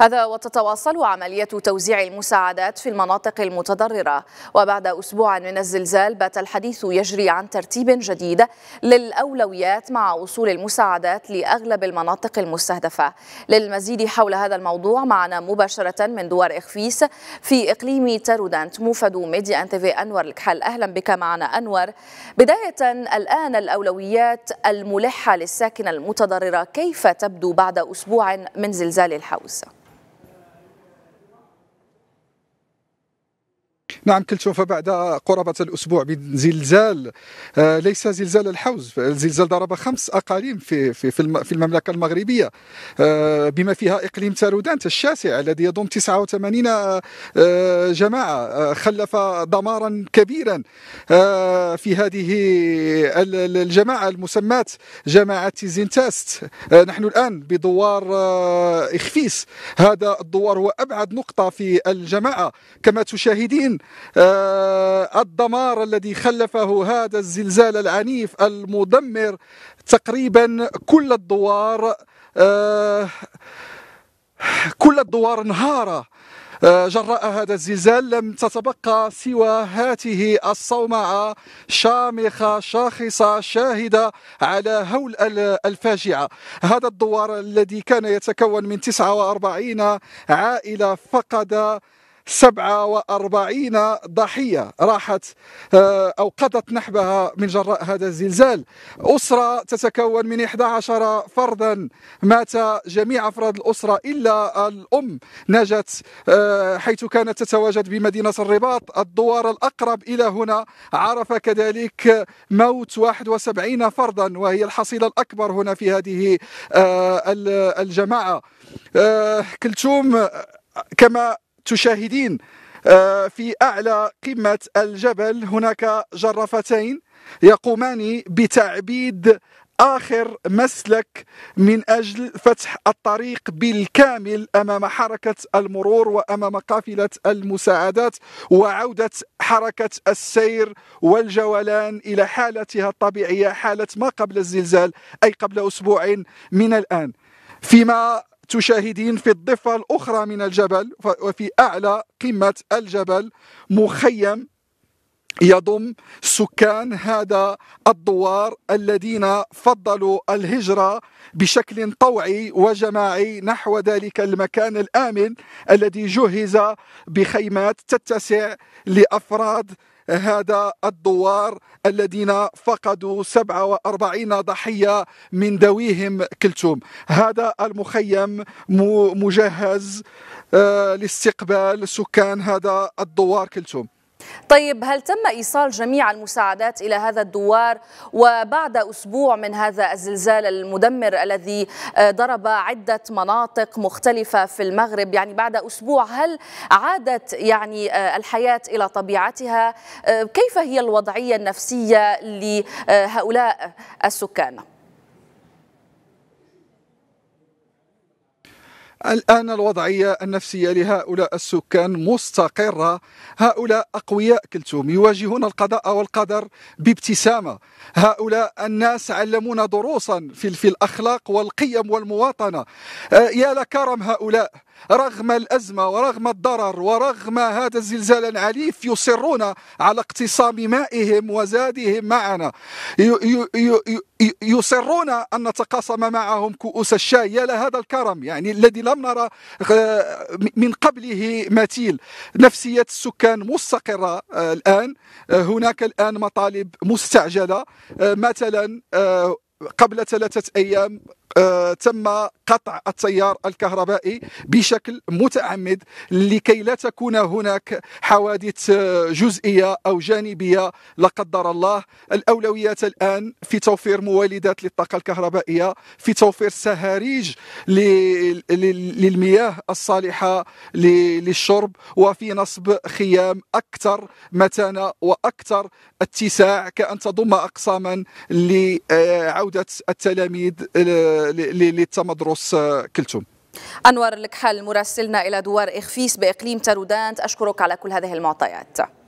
هذا وتتواصل عملية توزيع المساعدات في المناطق المتضررة وبعد أسبوع من الزلزال بات الحديث يجري عن ترتيب جديد للأولويات مع وصول المساعدات لأغلب المناطق المستهدفة للمزيد حول هذا الموضوع معنا مباشرة من دوار إخفيس في إقليم تارودانت موفد ميديا أن تيفي أنور الكحل أهلا بك معنا أنور بداية الآن الأولويات الملحة للساكنة المتضررة كيف تبدو بعد أسبوع من زلزال الحوزة نعم كلتشوفة بعد قرابة الأسبوع بزلزال آه، ليس زلزال الحوز الزلزال ضرب خمس أقاليم في في في المملكة المغربية آه، بما فيها إقليم تارودانت الشاسع الذي يضم 89 آه، جماعة خلف دمارا كبيرا في هذه الجماعة المسماة جماعة زينتاست نحن الآن بدوار إخفيس هذا الدوار هو أبعد نقطة في الجماعة كما تشاهدين آه، الدمار الذي خلفه هذا الزلزال العنيف المدمر تقريبا كل الدوار آه، كل الدوار انهار آه، جراء هذا الزلزال لم تتبقى سوى هاته الصومعة شامخة شاخصة شاهدة على هول الفاجعة هذا الدوار الذي كان يتكون من 49 عائلة فقد 47 ضحية راحت آه، أو قضت نحبها من جراء هذا الزلزال أسرة تتكون من 11 فردا مات جميع أفراد الأسرة إلا الأم نجت آه، حيث كانت تتواجد بمدينة الرباط الدوار الأقرب إلى هنا عرف كذلك موت 71 فردا وهي الحصيلة الأكبر هنا في هذه آه، الجماعة كلثوم كما تشاهدين آه، في أعلى قمة الجبل هناك جرافتين يقومان بتعبيد آخر مسلك من أجل فتح الطريق بالكامل أمام حركة المرور وأمام قافلة المساعدات وعودة حركة السير والجولان إلى حالتها الطبيعية حالة ما قبل الزلزال أي قبل أسبوع من الآن فيما تشاهدين في الضفة الأخرى من الجبل وفي أعلى قمة الجبل مخيم يضم سكان هذا الدوار الذين فضلوا الهجرة بشكل طوعي وجماعي نحو ذلك المكان الآمن الذي جهز بخيمات تتسع لأفراد هذا الدوار الذين فقدوا 47 ضحية من ذويهم كلثوم هذا المخيم مجهز آه، لاستقبال سكان هذا الدوار كلثوم طيب هل تم إيصال جميع المساعدات إلى هذا الدوار وبعد أسبوع من هذا الزلزال المدمر الذي آه، ضرب عدة مناطق مختلفة في المغرب يعني بعد أسبوع هل عادت يعني آه، الحياة إلى طبيعتها آه، كيف هي الوضعية النفسية لهؤلاء السكان؟ الآن الوضعية النفسية لهؤلاء السكان مستقرة هؤلاء أقوياء كلتهم يواجهون القضاء والقدر بابتسامة هؤلاء الناس علمونا دروسا في, في الأخلاق والقيم والمواطنة آه، يا لكرم هؤلاء رغم الأزمة ورغم الضرر ورغم هذا الزلزال العنيف يصرون على اقتصام مائهم وزادهم معنا يصرون أن نتقاسم معهم كؤوس الشاي يا لهذا الكرم يعني الذي لم نرى آه، من قبله مثيل نفسية السكان مستقرة آه، الآن آه، هناك الآن مطالب مستعجلة مثلا قبل ثلاثة أيام آه، تم قطع التيار الكهربائي بشكل متعمد لكي لا تكون هناك حوادث جزئيه او جانبيه لا قدر الله الاولويات الان في توفير مولدات للطاقه الكهربائيه في توفير سهاريج للمياه الصالحه للشرب وفي نصب خيام اكثر متانه واكثر اتساع كان تضم اقساما لعوده التلاميذ اللي تم دروس آه، كلتهم انوار الكحل مراسلنا الى دوار اخفيس باقليم ترودانت اشكرك على كل هذه المعطيات